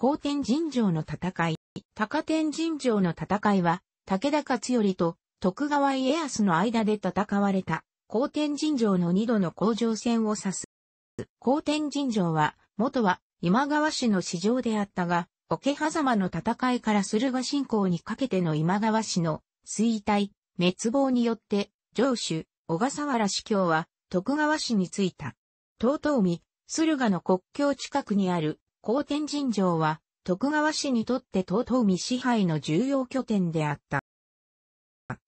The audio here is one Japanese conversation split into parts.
高天神城の戦い。高天神城の戦いは、武田勝頼と徳川家康の間で戦われた、高天神城の二度の攻城戦を指す。高天神城は、元は今川氏の市場であったが、桶狭間の戦いから駿河信仰にかけての今川氏の衰退、滅亡によって、城主、小笠原司教は徳川氏に着いた。遠江、駿河の国境近くにある高天神城は、徳川氏にとって遠江支配の重要拠点であった。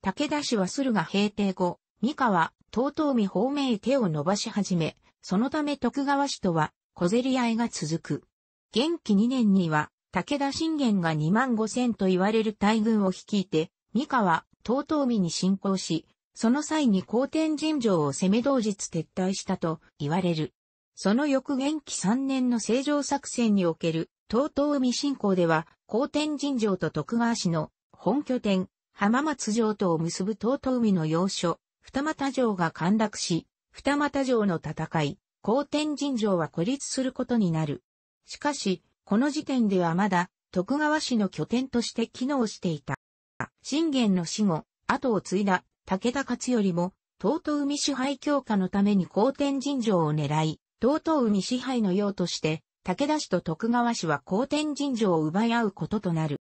武田氏は駿河平定後、三河、遠江方面へ手を伸ばし始め、そのため徳川氏とは小競り合いが続く。元気2年には、武田信玄が2万5千と言われる大軍を率いて、三河、遠江に侵攻し、その際に高天神城を攻め同日撤退したと言われる。その翌元気3年の正常作戦における、東東海進行では、高天神城と徳川氏の本拠点、浜松城とを結ぶ東東海の要所、二俣城が陥落し、二俣城の戦い、高天神城は孤立することになる。しかし、この時点ではまだ、徳川氏の拠点として機能していた。信玄の死後、後を継いだ武田勝頼も、東東海支配強化のために高天神城を狙い、東東海支配の用として、武田氏と徳川氏は皇天神城を奪い合うこととなる。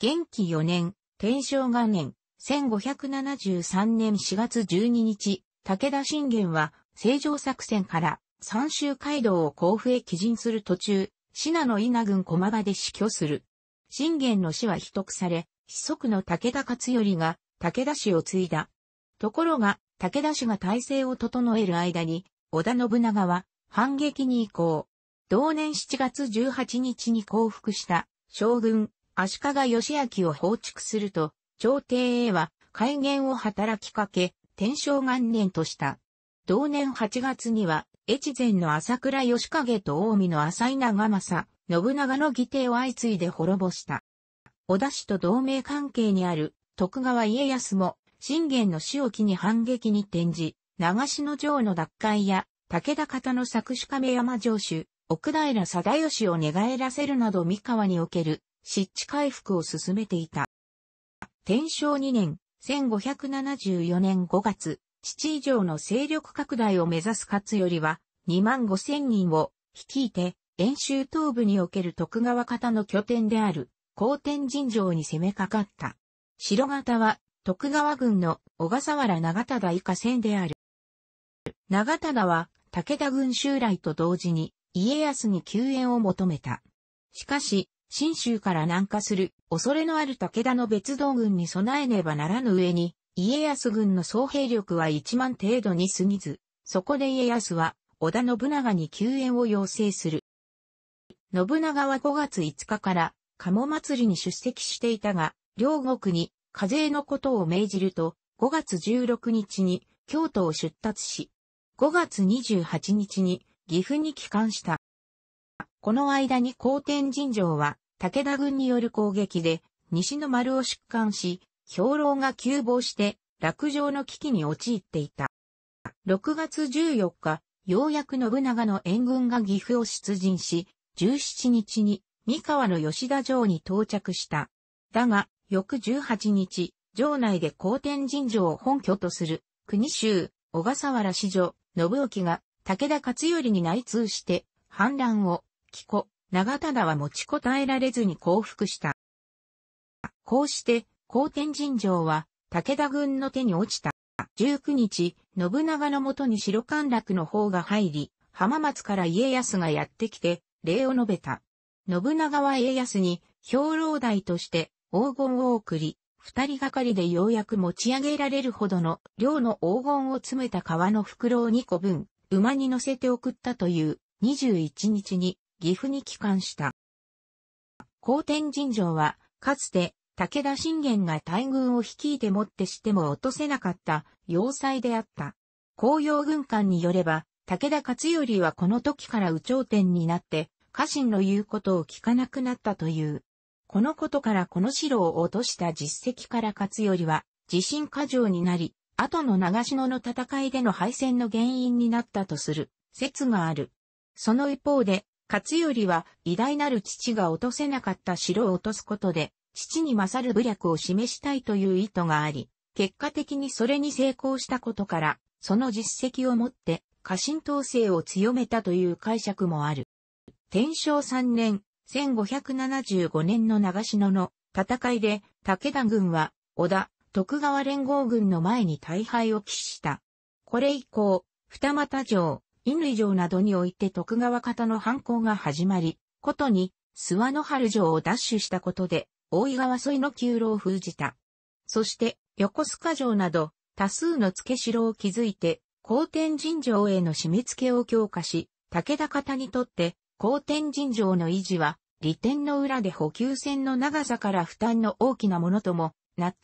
元気4年、天正元年、1573年4月12日、武田信玄は、正常作戦から三州街道を甲府へ帰陣する途中、信濃稲郡駒場で死去する。信玄の死は秘匿され、子息の武田勝頼が武田氏を継いだ。ところが、武田氏が体制を整える間に、織田信長は反撃に移行。同年7月18日に降伏した将軍足利義明を放逐すると、朝廷へは改元を働きかけ、天正元年とした。同年8月には、越前の朝倉義景と近江の浅井長政、信長の義弟を相次いで滅ぼした。織田氏と同盟関係にある徳川家康も、信玄の死を機に反撃に転じ、長篠城の奪回や、武田方の作詞亀山城主、奥平貞義を寝返らせるなど三河における湿地回復を進めていた。天正2年、1574年5月、父以上の勢力拡大を目指す勝頼は、2万5千人を率いて、遠州東部における徳川方の拠点である、高天神城に攻めかかった。城方は、徳川軍の小笠原長田以下戦である。長忠は武田軍襲来と同時に家康に救援を求めた。しかし、新州から南下する恐れのある武田の別道軍に備えねばならぬ上に、家康軍の総兵力は1万程度に過ぎず、そこで家康は織田信長に救援を要請する。信長は5月5日から鴨祭りに出席していたが、両国に課税のことを命じると、5月16日に京都を出立し、5月28日に岐阜に帰還した。この間に高天神城は武田軍による攻撃で西の丸を出艦し、兵糧が急防して落城の危機に陥っていた。6月14日、ようやく信長の援軍が岐阜を出陣し、17日に三河の吉田城に到着した。だが、翌18日、城内で高天神城を本拠とする国州、小笠原市場、信興が武田勝頼に内通して、反乱を、紀子、長忠は持ちこたえられずに降伏した。こうして、後天神城は、武田軍の手に落ちた。19日、信長のもとに白陥落の方が入り、浜松から家康がやってきて、礼を述べた。信長は家康に、兵糧台として、黄金を送り、二人がかりでようやく持ち上げられるほどの量の黄金を詰めた革の袋を2個分、馬に乗せて送ったという21日に岐阜に帰還した。高天神城は、かつて武田信玄が大軍を率いてもってしても落とせなかった要塞であった。紅葉軍艦によれば、武田勝頼はこの時から宇頂天になって、家臣の言うことを聞かなくなったという。このことからこの城を落とした実績から勝頼は、自震過剰になり、後の長篠の戦いでの敗戦の原因になったとする説がある。その一方で、勝頼は偉大なる父が落とせなかった城を落とすことで、父に勝る武略を示したいという意図があり、結果的にそれに成功したことから、その実績をもって、家臣統制を強めたという解釈もある。天正3年、1575年の長篠の戦いで武田軍は織田、徳川連合軍の前に大敗を喫した。これ以降、二俣城、乾城などにおいて徳川方の反抗が始まり、ことに、諏訪の春城を奪取したことで、大井川沿いの旧路を封じた。そして、横須賀城など、多数の付け城を築いて、高天神城への締め付けを強化し、武田方にとって、高天神城の維持は、利天の裏で補給線の長さから負担の大きなものともなっ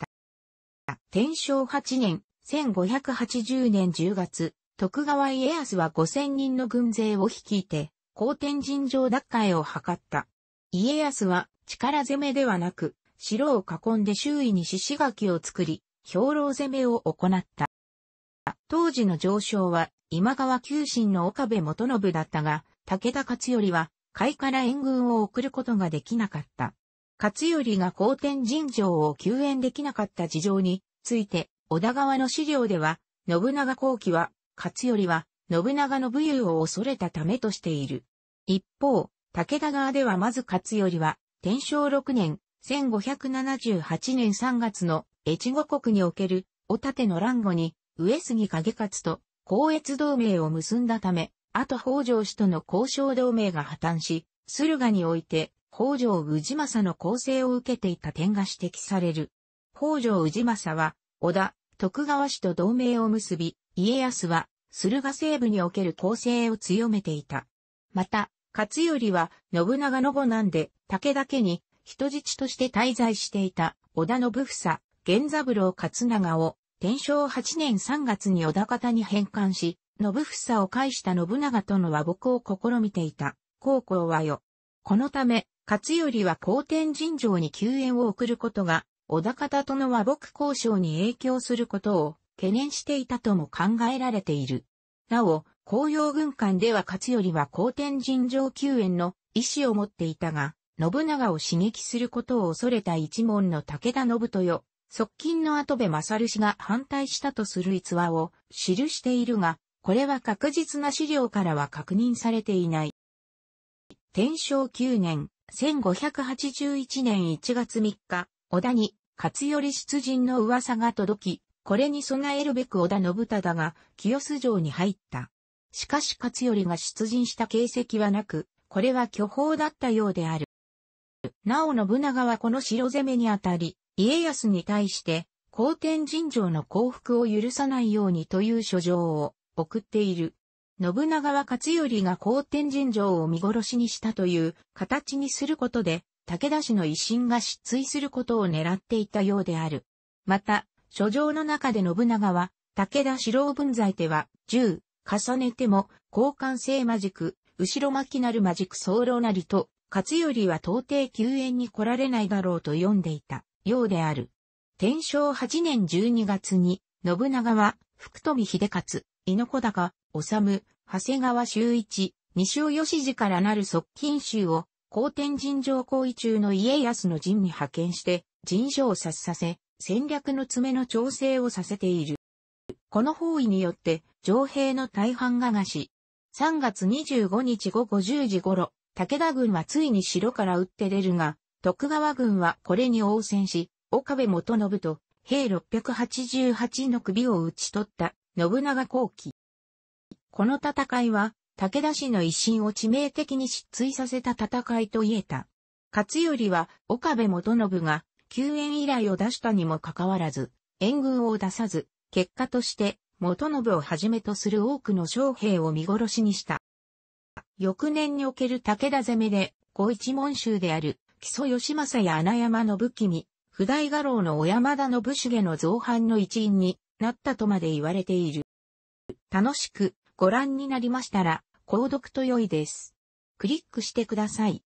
た。天正8年、1580年10月、徳川家康は5000人の軍勢を率いて、高天神城奪回を図った。家康は力攻めではなく、城を囲んで周囲に獅子垣を作り、兵糧攻めを行った。当時の上昇は今川旧神の岡部元信だったが、武田勝頼は、海から援軍を送ることができなかった。勝頼が後天神城を救援できなかった事情について、小田川の資料では、信長後期は、勝頼は、信長の武勇を恐れたためとしている。一方、武田側ではまず勝頼は、天正6年、1578年3月の越後国における、お盾の乱後に、上杉景勝と、光越同盟を結んだため、あと北条氏との交渉同盟が破綻し、駿河において北条氏政の構成を受けていた点が指摘される。北条氏政は、織田、徳川氏と同盟を結び、家康は、駿河西部における構成を強めていた。また、勝頼は、信長のなんで、武田家に、人質として滞在していた、織田信房、源三郎勝長を、天正8年3月に織田方に返還し、信房を介した信長との和睦を試みていた、高校はよ。このため、勝頼は皇天神城に救援を送ることが、小田方との和睦交渉に影響することを懸念していたとも考えられている。なお、紅葉軍艦では勝頼は皇天神城救援の意思を持っていたが、信長を刺激することを恐れた一門の武田信豊、側近の後部勝氏が反対したとする逸話を記しているが、これは確実な資料からは確認されていない。天正9年、1581年1月3日、小田に、勝頼出陣の噂が届き、これに備えるべく小田信忠が清洲城に入った。しかし勝頼が出陣した形跡はなく、これは巨峰だったようである。なお信長はこの城攻めにあたり、家康に対して、皇天神城の降伏を許さないようにという書状を送っている。信長は勝頼が高天神城を見殺しにしたという形にすることで、武田氏の威信が失墜することを狙っていたようである。また、書状の中で信長は、武田四郎文在手は、10、重ねても、交換性魔軸、後ろ巻きなる魔軸く早なりと、勝頼は到底救援に来られないだろうと読んでいた、ようである。天正8年12月に、信長は、福富秀勝、猪子高、治、長谷川修一、西尾義次からなる側近衆を、後天尋常行為中の家康の陣に派遣して、陣所を察させ、戦略の詰めの調整をさせている。この方位によって、上兵の大半ががし、3月25日午後10時頃、武田軍はついに城から打って出るが、徳川軍はこれに応戦し、岡部元信と、兵688の首を撃ち取った。信長後期。この戦いは、武田氏の威信を致命的に失墜させた戦いと言えた。勝頼は、岡部元信が、救援依頼を出したにもかかわらず、援軍を出さず、結果として、元信をはじめとする多くの将兵を見殺しにした。翌年における武田攻めで、小一門衆である、木曽義政や穴山信君、普代画廊の小山田信繁の造反の一員に、なったとまで言われている。楽しくご覧になりましたら、購読と良いです。クリックしてください。